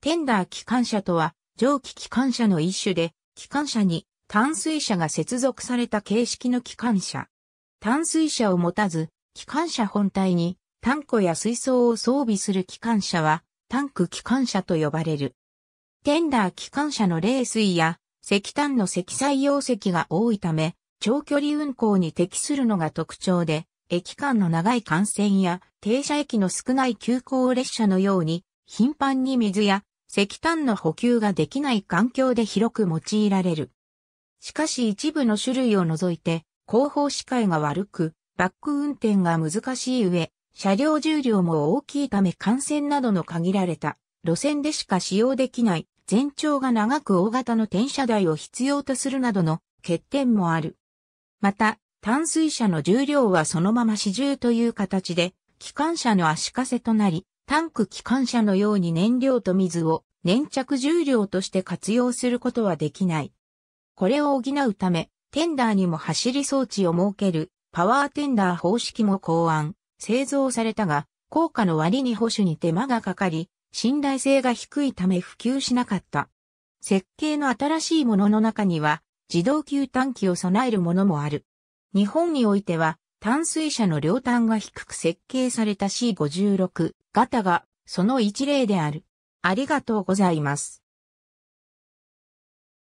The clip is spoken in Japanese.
テンダー機関車とは、蒸気機関車の一種で、機関車に淡水車が接続された形式の機関車。淡水車を持たず、機関車本体に、タンクや水槽を装備する機関車は、タンク機関車と呼ばれる。テンダー機関車の冷水や石炭の積載容積が多いため、長距離運行に適するのが特徴で、駅間の長い幹線や停車駅の少ない急行列車のように、頻繁に水や石炭の補給ができない環境で広く用いられる。しかし一部の種類を除いて、後方視界が悪く、バック運転が難しい上、車両重量も大きいため幹線などの限られた路線でしか使用できない全長が長く大型の転車台を必要とするなどの欠点もある。また、淡水車の重量はそのまま始終という形で、機関車の足かせとなり、タンク機関車のように燃料と水を粘着重量として活用することはできない。これを補うため、テンダーにも走り装置を設けるパワーテンダー方式も考案、製造されたが、効果の割に保守に手間がかかり、信頼性が低いため普及しなかった。設計の新しいものの中には、自動球炭機を備えるものもある。日本においては、淡水車の両端が低く設計された C56 型がその一例である。ありがとうございます。